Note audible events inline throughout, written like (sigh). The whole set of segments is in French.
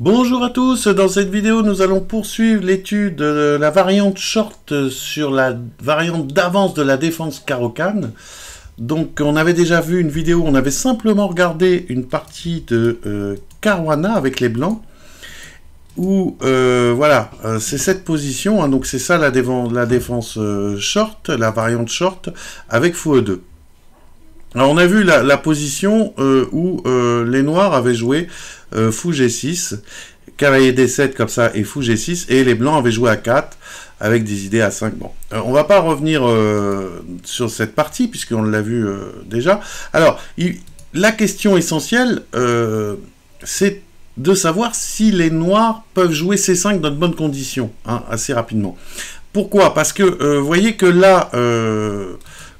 Bonjour à tous, dans cette vidéo nous allons poursuivre l'étude de la variante short sur la variante d'avance de la défense carocane. Donc on avait déjà vu une vidéo, on avait simplement regardé une partie de Caruana euh, avec les blancs, où euh, voilà, euh, c'est cette position, hein. donc c'est ça la, défense short, la variante short avec fou 2 alors on a vu la, position où les noirs avaient joué euh, fou G6, cavalier D7 comme ça et fou G6, et les blancs avaient joué à 4 avec des idées à 5. Bon, euh, on va pas revenir euh, sur cette partie puisqu'on l'a vu déjà. Alors, la question essentielle, c'est de savoir si les noirs peuvent jouer C5 dans de bonnes conditions, hein, assez rapidement. Pourquoi Parce que vous voyez que là,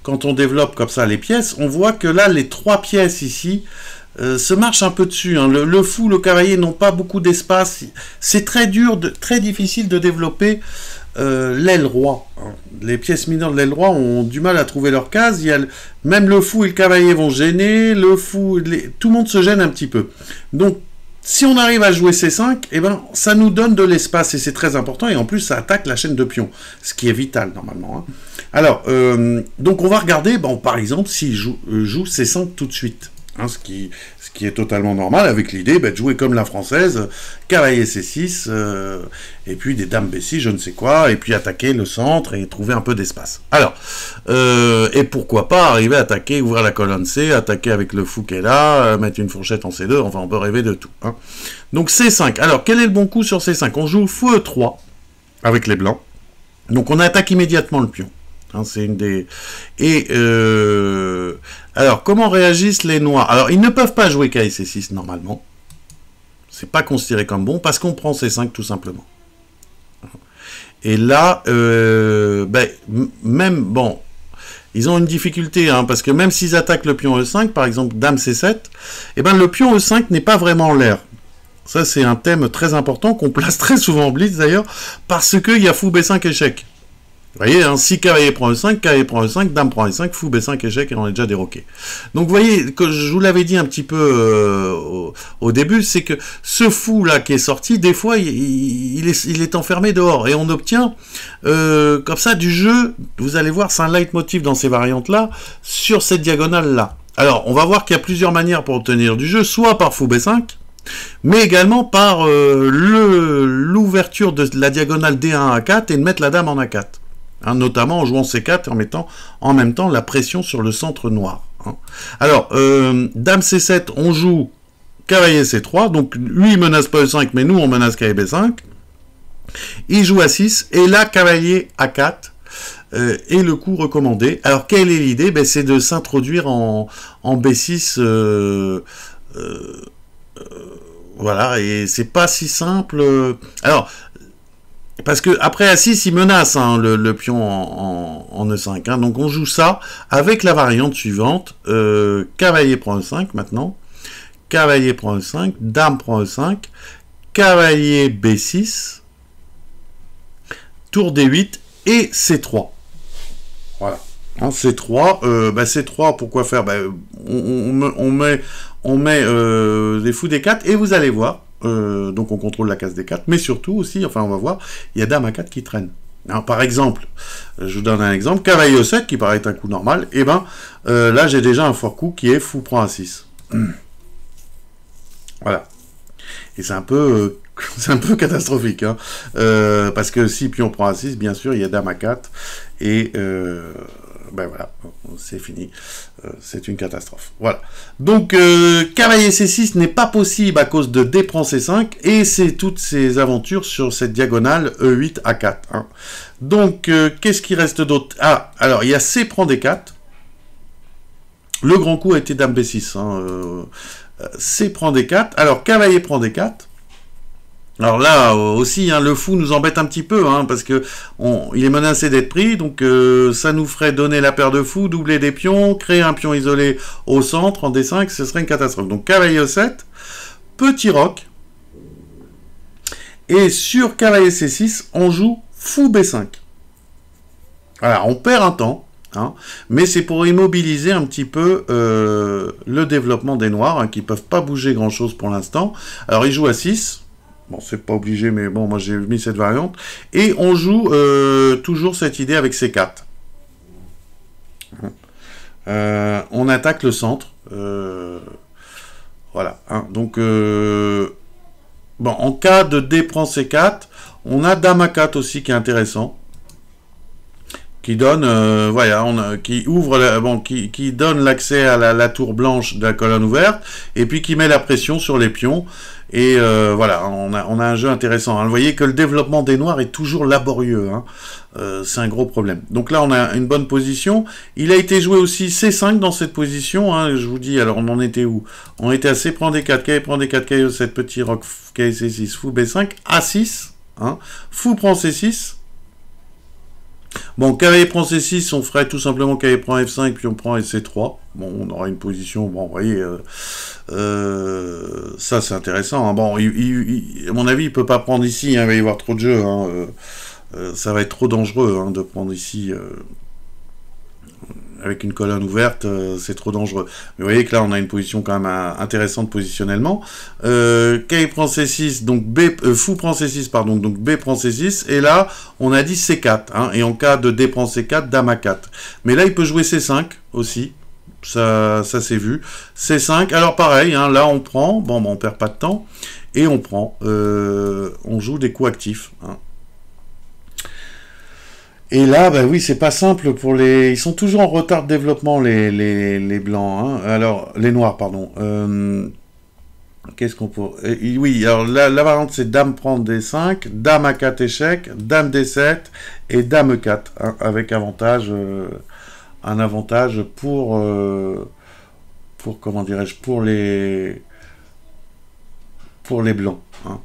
quand on développe comme ça les pièces, on voit que là, les trois pièces ici, euh, se marche un peu dessus. Hein. Le, fou, le cavalier n'ont pas beaucoup d'espace. C'est très dur, très difficile de développer euh, l'aile roi. Hein. Les pièces mineures de l'aile roi ont du mal à trouver leur case. Il même le fou et le cavalier vont gêner. Le fou, tout le monde se gêne un petit peu. Donc, si on arrive à jouer c 5, eh ben, ça nous donne de l'espace et c'est très important. Et en plus, ça attaque la chaîne de pions, ce qui est vital normalement. Hein. Alors, euh, donc on va regarder, bon par exemple, s'il joue, c joue 5 tout de suite. ce qui ce qui est totalement normal, avec l'idée bah, de jouer comme la française, cavailler c 6, euh, et puis des dames B6, je ne sais quoi, et puis attaquer le centre et trouver un peu d'espace. Alors, euh, et pourquoi pas arriver à attaquer, ouvrir la colonne C, attaquer avec le fou qui est là, mettre une fourchette en C2, enfin on peut rêver de tout. Hein. Donc C5, alors quel est le bon coup sur C5 On joue e 3 avec les blancs, donc on attaque immédiatement le pion. Hein, c'est une des... Et euh, alors, comment réagissent les noirs Alors, ils ne peuvent pas jouer KC6 normalement. C'est pas considéré comme bon parce qu'on prend C5 tout simplement. Et là, euh, ben, même bon, ils ont une difficulté hein, parce que même s'ils attaquent le pion E5, par exemple Dame C7, et eh ben le pion E5 n'est pas vraiment en l'air. Ça, c'est un thème très important qu'on place (laughs) très souvent en blitz d'ailleurs, parce qu'il y a fou B5 échec. Vous voyez, hein, si cavalier prend E5, cavalier prend E5, dame prend E5, fou B5, échec, et on est déjà déroqué. Donc vous voyez, que je vous l'avais dit un petit peu euh, au, début, c'est que ce fou-là qui est sorti, des fois, il, est, enfermé dehors. Et on obtient, euh, comme ça, du jeu, vous allez voir, c'est un leitmotiv dans ces variantes-là, sur cette diagonale-là. Alors, on va voir qu'il y a plusieurs manières pour obtenir du jeu, soit par fou B5, mais également par euh, l'ouverture de la diagonale D1 à 4 et de mettre la dame en A4. Hein, notamment en jouant C4 et en mettant en même temps la pression sur le centre noir. Hein. Alors, euh, Dame C7, on joue cavalier C3, donc lui il menace pas E5, mais nous on menace cavalier B5. Il joue a 6, et là cavalier A4 et euh, est le coup recommandé. Alors quelle est l'idée ben, C'est de s'introduire en, B6. Euh, voilà, et c'est pas si simple. Alors, parce que après A6, il menace hein, le, pion en, E5. E hein. Donc on joue ça avec la variante suivante. Euh, cavalier prend E5 maintenant. Cavalier prend E5. Dame prend E5. Cavalier B6. Tour D8 et C3. Voilà. en hein, C3, euh, bah C3, pourquoi faire bah, on, met, on met euh, des fous des 4 et vous allez voir, euh, donc on contrôle la case des 4, mais surtout aussi, enfin on va voir, il y a dame à 4 qui traîne. par exemple, je vous donne un exemple, cavalier 7 qui paraît un coup normal, et eh ben euh, là j'ai déjà un fort coup qui est fou prend à 6. (clears throat) voilà. Et c'est un peu euh, (laughs) c'est un peu catastrophique, hein. parce que si pion prend à 6, bien sûr, il y a dame à 4, et ben voilà, c'est fini. Euh, c'est une catastrophe. Voilà. Donc, euh, cavalier C6 n'est pas possible à cause de D prend C5 et c'est toutes ces aventures sur cette diagonale E8 à 4 Donc, euh, qu'est-ce qui reste d'autre Ah, alors, il y a C prend D4. Le grand coup a été Dame B6. C prend D4. Alors, cavalier prend D4. Alors là euh, aussi, hein, le fou nous embête un petit peu, hein, parce que il est menacé d'être pris, donc euh, ça nous ferait donner la paire de fous, doubler des pions, créer un pion isolé au centre en D5, ce serait une catastrophe. Donc cavalier 7 petit roc, et sur cavalier C6, on joue fou B5. Alors, on perd un temps, hein, mais c'est pour immobiliser un petit peu euh, le développement des noirs, qui qui peuvent pas bouger grand-chose pour l'instant. Alors il joue à 6 Bon, c'est pas obligé, mais bon, moi j'ai mis cette variante. Et on joue euh, toujours cette idée avec C4. Euh, on attaque le centre. Euh, voilà. Hein. donc, bon, en cas de D prend C4, on a Dame 4 aussi qui est intéressant. Qui donne, voilà, qui ouvre, bon, qui, donne l'accès à la, la tour blanche de la colonne ouverte, et puis qui met la pression sur les pions. Et euh, voilà, on a, un jeu intéressant. Hein. Vous voyez que le développement des noirs est toujours laborieux. Hein. Euh, c'est un gros problème. Donc là, on a une bonne position. Il a été joué aussi C5 dans cette position. Hein. Je vous dis, alors on en était où On était à C, prend des 4K, prend des 4K, 7 petit rock, K, C6, fou B5, A6. Fou prend C6. Bon, cavalier prend C6, on ferait tout simplement cavalier prend F5, puis on prend C3. Bon, on aura une position, bon, vous voyez, euh, euh, ça c'est intéressant. Hein. Bon, à mon avis, il ne peut pas prendre ici, hein, il va y avoir trop de jeux. Hein, euh, ça va être trop dangereux de prendre ici avec une colonne ouverte, euh, c'est trop dangereux. Mais vous voyez que là, on a une position quand même euh, intéressante positionnellement. Euh, K prend C6, donc B, fou prend C6, pardon, donc B prend C6, et là, on a dit C4, hein, et en cas de D prend C4, Dame A4. Mais là, il peut jouer C5 aussi, ça, ça s'est vu. C5, alors pareil, hein, là on prend, bon, bon, on perd pas de temps, et on prend, on joue des coups actifs, hein. Et là, ben oui, c'est pas simple pour les. Ils sont toujours en retard de développement, les, blancs. Hein. Alors, les noirs, pardon. Euh, qu'est-ce qu'on peut. Eh, oui, alors la, variante, c'est dame prendre des 5 dame à 4 échecs, dame des 7 et dame 4 hein, avec avantage. Euh, un avantage pour. Euh, pour, comment dirais-je, pour les. Pour les blancs. Hein.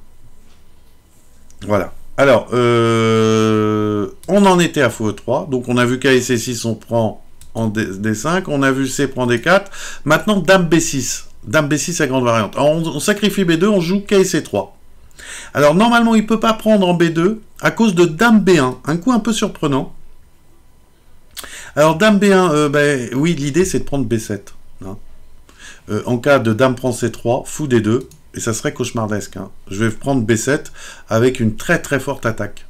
Voilà. Alors, euh, on en était à e 3 donc on a vu c 6 on prend en D5, on a vu C prend D4, maintenant Dame B6, Dame B6 à grande variante. on, sacrifie B2, on joue c 3 Alors normalement, il ne peut pas prendre en B2 à cause de Dame B1, un coup un peu surprenant. Alors Dame B1, euh, ben, oui, l'idée c'est de prendre B7. Hein. Euh, en cas de Dame prend C3, fou D2, et ça serait cauchemardesque. Hein. Je vais prendre B7 avec une très très forte attaque.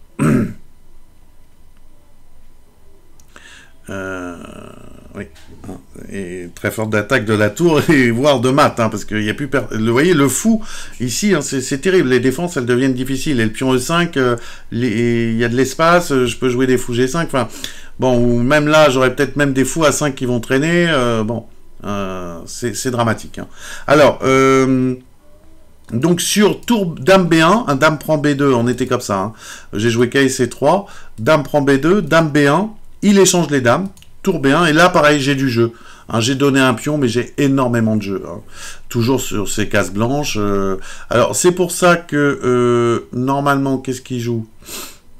Euh, oui, et très forte attaque de la tour et (laughs) voire de mat, hein, parce qu'il n'y a plus. Vous voyez, le fou ici, hein, c'est terrible. Les défenses, elles deviennent difficiles. Et le pion E5, euh, il y a de l'espace. Euh, je peux jouer des fous G5. bon, ou même là, j'aurais peut-être même des fous A5 qui vont traîner. bon, c'est dramatique. Alors. Euh, donc sur tour dame B1, un hein, dame prend B2, on était comme ça. Hein. J'ai joué c 3 dame prend B2, dame B1, il échange les dames, tour B1, et là pareil j'ai du jeu. Hein. j'ai donné un pion, mais j'ai énormément de jeu. Toujours sur ces cases blanches. Euh. Alors c'est pour ça que euh, normalement, qu'est-ce qu'il joue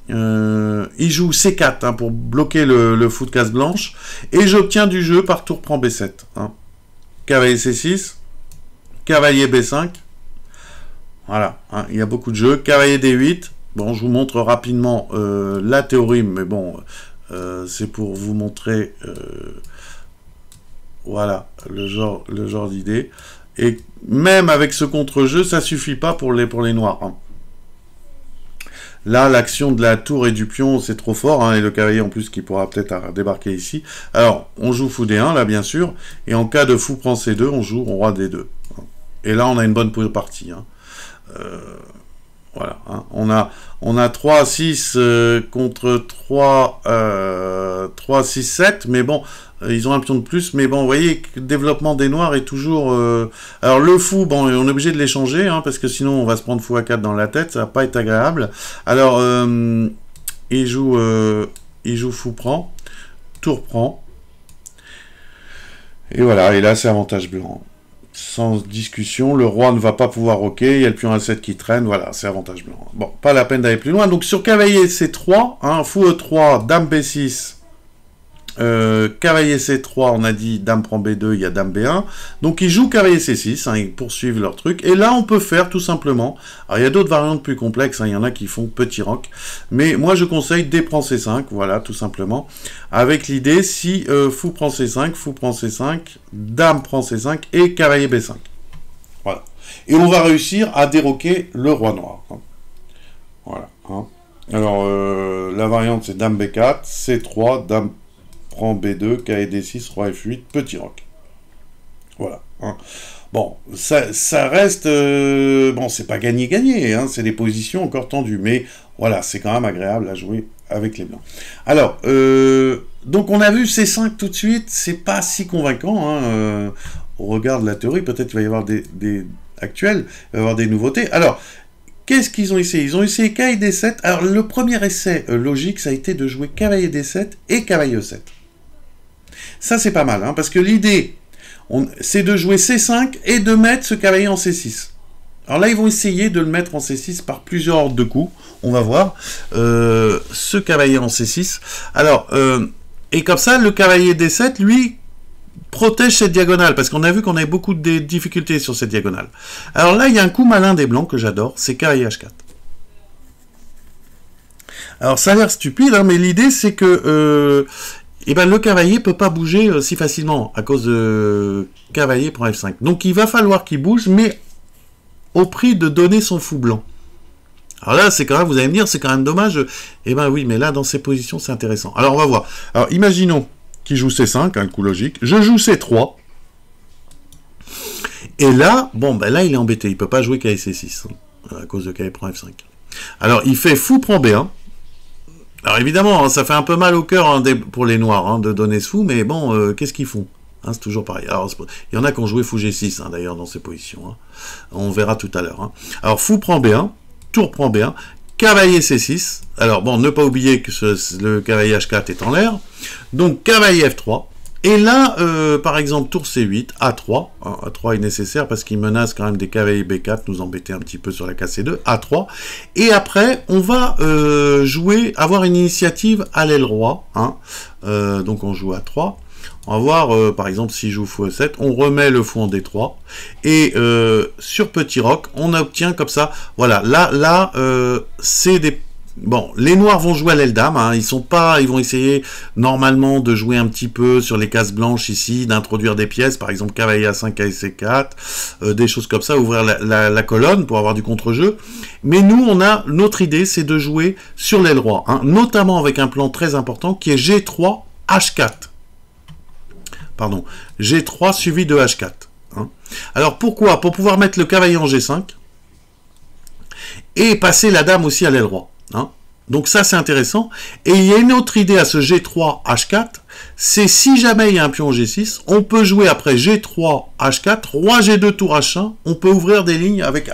euh, il joue C4 pour bloquer le, le fou de case blanche et j'obtiens du jeu par tour prend B7 cavalier C6 cavalier B5 voilà, hein, il y a beaucoup de jeux. Cavalier D8, bon, je vous montre rapidement euh, la théorie, mais bon, euh, c'est pour vous montrer, euh, voilà, le genre, le genre d'idée. Et même avec ce contre-jeu, ça suffit pas pour les, pour les noirs. Hein. Là, l'action de la tour et du pion, c'est trop fort, hein, et le cavalier en plus qui pourra peut-être débarquer ici. Alors, on joue fou D1, là, bien sûr, et en cas de fou prend C2, on joue roi D2. Et là, on a une bonne partie. Euh, voilà. Hein. On, a, on a 3, 6 euh, contre 3, 3, 6, 7. Mais bon, euh, ils ont un pion de plus. Mais bon, vous voyez que le développement des noirs est toujours... Alors le fou, bon, on est obligé de l'échanger. Hein, parce que sinon, on va se prendre fou à 4 dans la tête. Ça va pas être agréable. Alors, il, joue, il joue fou prend. Tour prend. Et voilà. Et là, c'est avantage blanc sans discussion, le roi ne va pas pouvoir roquer, il y a le pion a 7 qui traîne, voilà, c'est avantage blanc. Bon, pas la peine d'aller plus loin. Donc sur cavalier C3, hein, fou E3, dame B6, euh, C3, on a dit dame prend B2, il y a dame B1. Donc ils jouent carré C6, hein, ils poursuivent leur truc. Et là, on peut faire tout simplement. Alors il y a d'autres variantes plus complexes, hein, il y en a qui font petit rock, Mais moi je conseille D prend C5, voilà, tout simplement. Avec l'idée, si euh, fou prend C5, fou prend C5, dame prend C5 et Cavalier B5. Voilà. Et on va réussir à déroquer le roi noir. Hein. Voilà. Alors, euh, la variante c'est dame B4, C3, dame prend B2, d 6 Roi F8, petit roc. Voilà. Hein. Bon, ça, reste... Euh, bon, c'est pas gagné-gagné, hein, c'est des positions encore tendues, mais voilà, c'est quand même agréable à jouer avec les blancs. Alors, euh, donc on a vu C5 tout de suite, c'est pas si convaincant, On hein, euh, regarde la théorie, peut-être qu'il va y avoir des, actuels, y avoir des nouveautés. Alors, Qu'est-ce qu'ils ont essayé Ils ont essayé et d7. Alors, le premier essai logique, ça a été de jouer cavalier d7 et cavalier e7. Ça, c'est pas mal, hein, parce que l'idée, c'est de jouer C5 et de mettre ce cavalier en C6. Alors là, ils vont essayer de le mettre en C6 par plusieurs ordres de coups. On va voir. Euh, ce cavalier en C6. Alors, euh, et comme ça, le cavalier D7, lui, protège cette diagonale, parce qu'on a vu qu'on avait beaucoup de difficultés sur cette diagonale. Alors là, il y a un coup malin des blancs que j'adore, c'est cavalier H4. Alors ça a l'air stupide, hein, mais l'idée c'est que euh, eh ben, le cavalier peut pas bouger euh, si facilement à cause de cavalier prend F5. Donc il va falloir qu'il bouge, mais au prix de donner son fou blanc. Alors là, c'est quand même, vous allez me dire, c'est quand même dommage. Et eh ben oui, mais là, dans ces positions, c'est intéressant. Alors on va voir. Alors imaginons qu'il joue C5, un hein, coup logique. Je joue C3. Et là, bon, ben là, il est embêté. Il peut pas jouer c 6 hein, à cause de cavalier prend F5. Alors il fait fou prend B1. Alors évidemment, hein, ça fait un peu mal au cœur hein, pour les Noirs hein, de donner ce fou, mais bon, euh, qu'est-ce qu'ils font C'est toujours pareil. il y en a qui ont joué fou G6, d'ailleurs, dans ces positions. On verra tout à l'heure. Alors, fou prend B1, tour prend B1, cavalier C6. Alors, bon, ne pas oublier que le cavalier H4 est en l'air. Donc, cavalier F3, et là, euh, par exemple, tour C8, A3. A3 est nécessaire parce qu'il menace quand même des cavaliers B4, nous embêter un petit peu sur la KC2, A3. Et après, on va euh, jouer, avoir une initiative à l'aile roi. Hein, euh, donc on joue A3. On va voir, par exemple, s'il joue fou 7 on remet le fou en D3, et sur petit roc, on obtient comme ça, voilà, là, là, c'est des Bon, les Noirs vont jouer à l'aile dame. Hein. Ils sont pas, ils vont essayer normalement de jouer un petit peu sur les cases blanches ici, d'introduire des pièces, par exemple cavalier à 5 c 4, euh, des choses comme ça, ouvrir la, colonne pour avoir du contre-jeu. Mais nous, on a notre idée, c'est de jouer sur l'aile roi, hein, notamment avec un plan très important qui est G3 H4. Pardon, G3 suivi de H4. Hein. Alors pourquoi Pour pouvoir mettre le cavalier en G5 et passer la dame aussi à l'aile roi. Hein. donc ça, c'est intéressant. Et il y a une autre idée à ce G3-H4, c'est si jamais il y a un pion G6, on peut jouer après G3-H4, Roi G2, Tour H1, on peut ouvrir des lignes avec,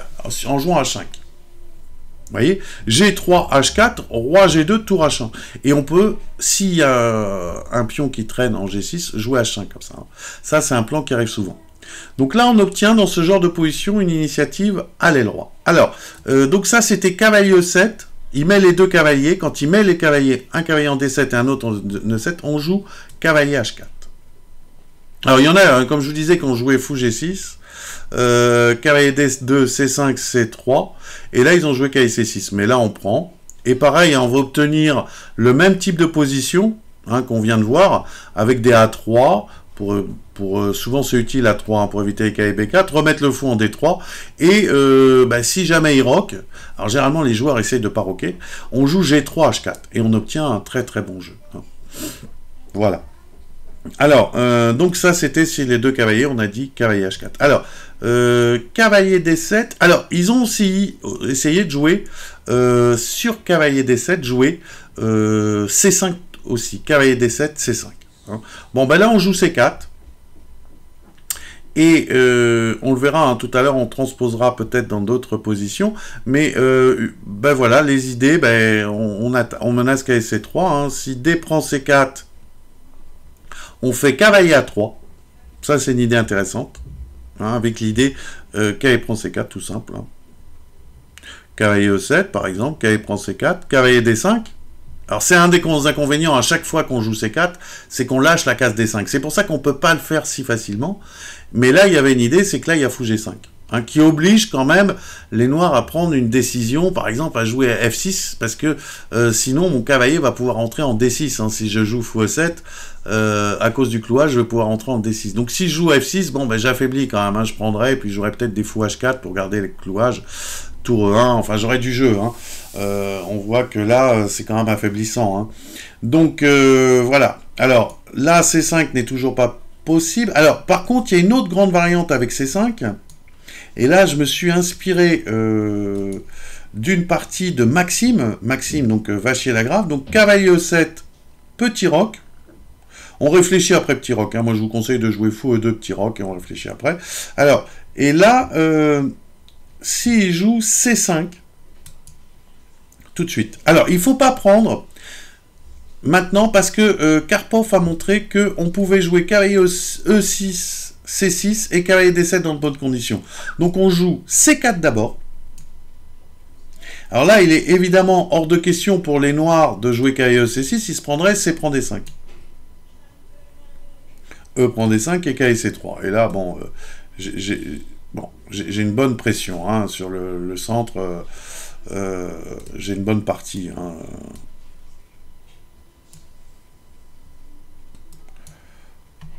en jouant H5. Vous voyez G3, H4, Roi G2, Tour H1. Et on peut, s'il y a un pion qui traîne en G6, jouer H5 comme ça. Hein. Ça, c'est un plan qui arrive souvent. Donc là, on obtient dans ce genre de position une initiative à l'aile roi. Alors, euh, donc ça, c'était cavalier 7 il met les deux cavaliers. Quand il met les cavaliers, un cavalier en D7 et un autre en e 7 on joue cavalier H4. Alors, il y en a, hein, comme je vous disais, qui ont joué fou G6, euh, cavalier D2, C5, C3, et là, ils ont joué cavalier C6. Mais là, on prend. Et pareil, hein, on va obtenir le même type de position hein, qu'on vient de voir, avec des A3, pour, euh, euh, souvent c'est utile à 3 hein, pour éviter les b 4 remettre le fou en D3, et euh, bah, si jamais il rock, alors généralement les joueurs essayent de pas rocker, on joue G3, H4, et on obtient un très très bon jeu. Hein. Voilà. Alors, donc ça c'était si les deux cavaliers, on a dit cavalier H4. Alors, cavalier D7, alors ils ont aussi essayé de jouer sur cavalier D7, jouer C5 aussi, cavalier D7, C5. Hein. Bon, ben là, on joue C4. Et euh, on le verra hein, tout à l'heure, on transposera peut-être dans d'autres positions. Mais euh, ben voilà, les idées, ben, on, on menace ksc C3. Hein. Si D prend C4, on fait cavalier à 3. Ça, c'est une idée intéressante. avec l'idée euh, prend C4, tout simple. Cavalier E7, par exemple, cavalier prend C4, cavalier D5. Alors c'est un des inconvénients à chaque fois qu'on joue C4, c'est qu'on lâche la case D5. C'est pour ça qu'on ne peut pas le faire si facilement. Mais là, il y avait une idée, c'est que là, il y a fou G5. Hein, qui oblige quand même les noirs à prendre une décision, par exemple à jouer F6, parce que euh, sinon mon cavalier va pouvoir entrer en D6. Hein. si je joue fou 7 e euh, à cause du clouage, je vais pouvoir entrer en D6. Donc si je joue F6, bon ben j'affaiblis quand même, hein. je prendrai, et puis j'aurai peut-être des fou H4 pour garder le clouages tour 1, enfin j'aurais du jeu. Hein. Euh, on voit que là, c'est quand même affaiblissant. Hein. Donc euh, voilà. Alors là, C5 n'est toujours pas possible. Alors par contre, il y a une autre grande variante avec C5. Et là, je me suis inspiré euh, d'une partie de Maxime. Maxime, donc Vachier Lagrave. Donc cavalier E7, petit roc. On réfléchit après petit roc. Hein. Moi, je vous conseille de jouer fou e deux petit rock et on réfléchit après. Alors, et là, s'il joue C5, tout de suite. Alors, il ne faut pas prendre maintenant parce que euh, Karpov a montré qu'on pouvait jouer E6, C6 et carré D7 dans de bonnes conditions. Donc on joue C4 d'abord. Alors là, il est évidemment hors de question pour les noirs de jouer et E C6, ils se prendraient C prend D5. E prend D5 et et C3. Et là, bon, euh, j'ai Bon, j'ai une bonne pression hein, sur le, centre. Euh, euh, j'ai une bonne partie. Hein.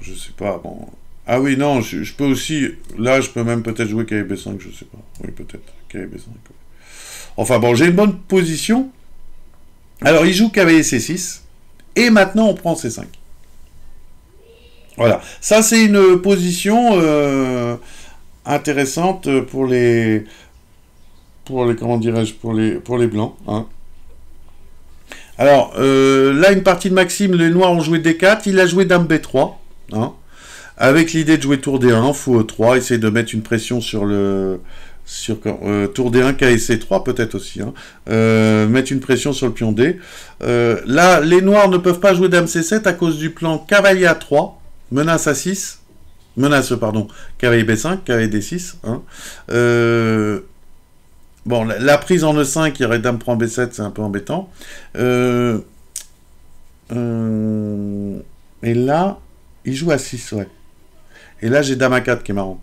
Je sais pas. Bon. Ah oui, non, je, peux aussi. Là, je peux même peut-être jouer KB5, je sais pas. Oui, peut-être. KB5. Enfin bon, j'ai une bonne position. Alors, il joue cavalier C6. Et maintenant, on prend C5. Voilà. Ça, c'est une position. Euh, intéressante euh, pour les pour les comment dirais-je pour les pour les blancs. Hein. Alors euh, là, une partie de Maxime, les noirs ont joué D4, il a joué Dame B3, hein, avec l'idée de jouer Tour D1, Fou E3, essayer de mettre une pression sur le sur euh, Tour D1, c 3 peut-être aussi, hein, mettre une pression sur le pion D. là, les noirs ne peuvent pas jouer Dame C7 à cause du plan Cavalier A3, menace a 6 menace, pardon, cavalier B5, cavalier D6. bon, la, prise en E5, il aurait dame prend B7, c'est un peu embêtant. Euh, euh, et là, il joue à 6, ouais. Et là, j'ai dame A4 qui est marrant.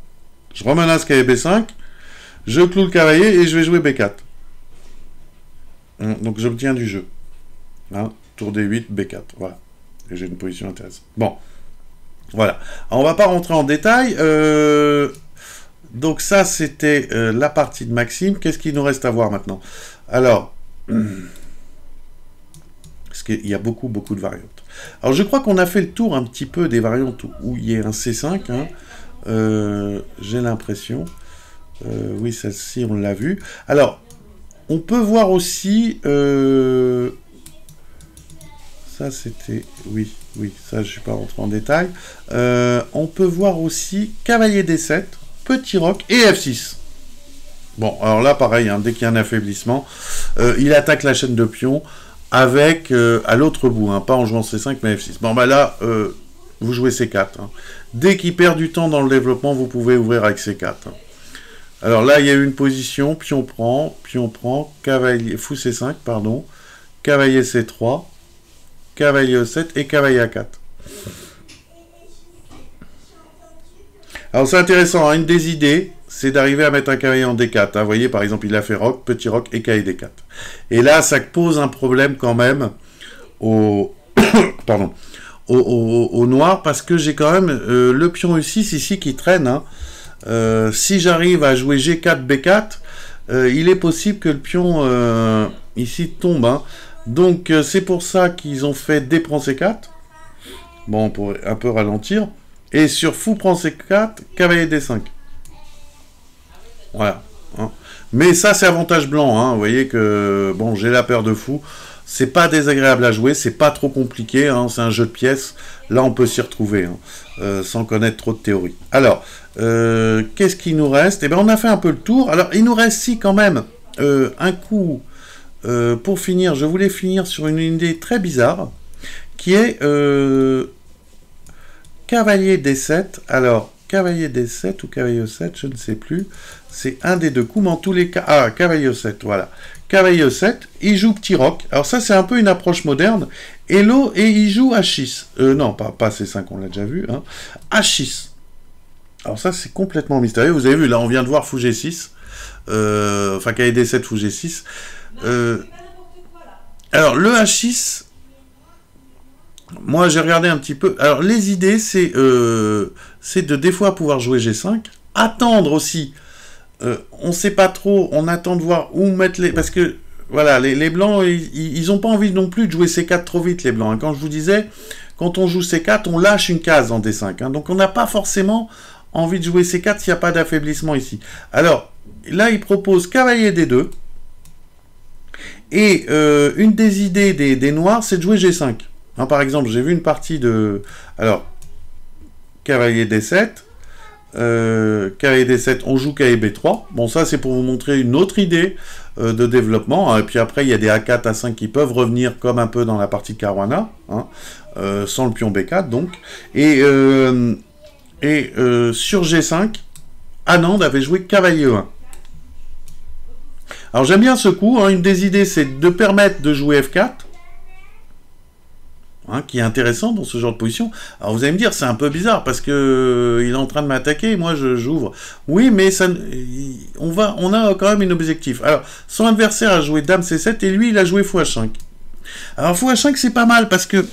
Je remenace cavalier B5, je cloue le cavalier et je vais jouer B4. Hein, donc j'obtiens du jeu. Hein, tour D8, B4, voilà. Et j'ai une position intéressante. Bon. Voilà. On on va pas rentrer en détail. Euh, donc ça, c'était euh, la partie de Maxime. Qu'est-ce qu'il nous reste à voir maintenant Alors, (clears throat) parce qu'il y a beaucoup, beaucoup de variantes. Alors, je crois qu'on a fait le tour un petit peu des variantes où il y a un C5. Hein. Euh, j'ai l'impression. oui, celle-ci, on l'a vu. Alors, on peut voir aussi... ça, c'était... Oui. Oui, ça, je ne suis pas rentré en détail. Euh, on peut voir aussi Cavalier D7, Petit Rock et F6. Bon, alors là, pareil, hein, dès qu'il y a un affaiblissement, euh, il attaque la chaîne de pions avec, euh, à l'autre bout, hein, pas en jouant C5, mais F6. Bon, bah là, vous jouez C4. Hein. Dès qu'il perd du temps dans le développement, vous pouvez ouvrir avec C4. Alors là, il y a une position, pion prend, pion prend, cavalier, fou C5, pardon, cavalier C3, cavalier E7 et cavalier A4. Alors c'est intéressant, hein. une des idées, c'est d'arriver à mettre un cavalier en D4. Hein. Vous voyez, par exemple, il a fait roc, petit roc, et cavalier D4. Et là, ça pose un problème quand même au... (coughs) Pardon. Au, noir, parce que j'ai quand même le pion E6 ici qui traîne. Hein. Euh, si j'arrive à jouer G4, B4, euh, il est possible que le pion euh, ici tombe. Hein. Donc euh, c'est pour ça qu'ils ont fait D prend C4. Bon, pour un peu ralentir. Et sur fou prend C4, cavalier D5. Voilà. Hein. Mais ça, c'est avantage blanc. Hein. Vous voyez que, bon, j'ai la peur de fou. C'est pas désagréable à jouer, c'est pas trop compliqué, hein. c'est un jeu de pièces. Là, on peut s'y retrouver, euh, sans connaître trop de théorie. Alors, euh, qu'est-ce qu'il nous reste Eh bien, on a fait un peu le tour. Alors, il nous reste, ici, quand même, un coup euh, pour finir, je voulais finir sur une idée très bizarre qui est euh, Cavalier D7. Alors, Cavalier D7 ou Cavalier 7, je ne sais plus. C'est un des deux coups, mais en tous les cas. Ah, Cavalier 7, voilà. Cavalier 7, il joue petit rock Alors, ça, c'est un peu une approche moderne. Et et il joue H6. Euh, non, pas, pas C5, on l'a déjà vu. H6. Hein. Alors, ça, c'est complètement mystérieux. Vous avez vu, là, on vient de voir Fou G6. Euh, enfin, Cavalier D7, Fou G6. Euh, alors, le H6, moi j'ai regardé un petit peu. Alors, les idées, c'est euh, de des fois pouvoir jouer G5, attendre aussi. Euh, on ne sait pas trop, on attend de voir où mettre les. Parce que, voilà, les, blancs, ils n'ont pas envie non plus de jouer C4 trop vite, les blancs. Hein. Quand je vous disais, quand on joue C4, on lâche une case en D5. Hein. Donc, on n'a pas forcément envie de jouer C4 s'il n'y a pas d'affaiblissement ici. Alors, là, il propose cavalier D2. Et euh, une des idées des, noirs, c'est de jouer G5. Hein, par exemple, j'ai vu une partie de... Alors, cavalier D7. Euh, cavalier D7, on joue cavalier B3. Bon, ça, c'est pour vous montrer une autre idée euh, de développement. Hein. Et puis après, il y a des A4, A5 qui peuvent revenir comme un peu dans la partie Caruana, hein, sans le pion B4, donc. Et, et sur G5, Anand avait joué cavalier 1. Alors j'aime bien ce coup. Hein. Une des idées, c'est de permettre de jouer F4. Hein, qui est intéressant dans ce genre de position. Alors vous allez me dire, c'est un peu bizarre parce que il est en train de m'attaquer et moi j'ouvre. Oui, mais ça, on, va, on a quand même un objectif. Alors, son adversaire a joué Dame C7 et lui il a joué f 5 Alors f 5 c'est pas mal parce que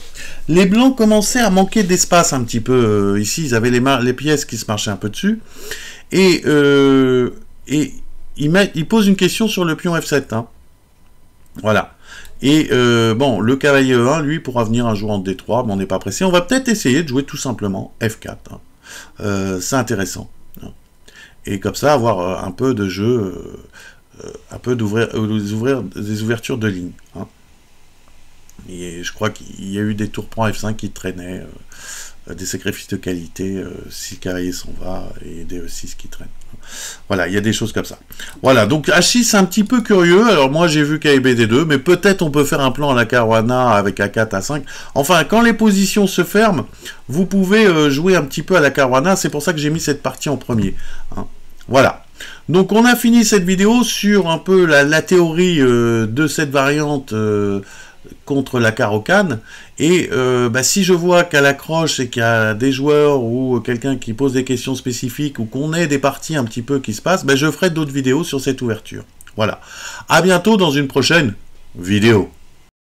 les blancs commençaient à manquer d'espace un petit peu. Euh, ici, ils avaient les, les, pièces qui se marchaient un peu dessus. Et, euh, et il, pose une question sur le pion F7. Hein. Voilà. Et euh, bon, le cavalier E1, lui, pourra venir un jour en D3, mais on n'est pas pressé. On va peut-être essayer de jouer tout simplement F4. Hein. Euh, c'est intéressant. Hein. Et comme ça, avoir euh, un peu de jeu, un peu d'ouvrir des ouvertures de ligne. Et je crois qu'il y a eu des tours F5 qui traînaient. Euh, des sacrifices de qualité, euh, si Carrier s'en va et des 6 qui traînent. Voilà, il y a des choses comme ça. Voilà, donc H6 un petit peu curieux. Alors moi j'ai vu KBD2, mais peut-être on peut faire un plan à la Caruana avec A4, A5. Enfin, quand les positions se ferment, vous pouvez euh, jouer un petit peu à la Caruana. C'est pour ça que j'ai mis cette partie en premier. Hein. Voilà. Donc on a fini cette vidéo sur un peu la, théorie de cette variante contre la carocane. Et euh, bah, si je vois qu'à accroche et qu'il y a des joueurs ou quelqu'un qui pose des questions spécifiques ou qu'on ait des parties un petit peu qui se passent, bah, je ferai d'autres vidéos sur cette ouverture. Voilà. À bientôt dans une prochaine vidéo.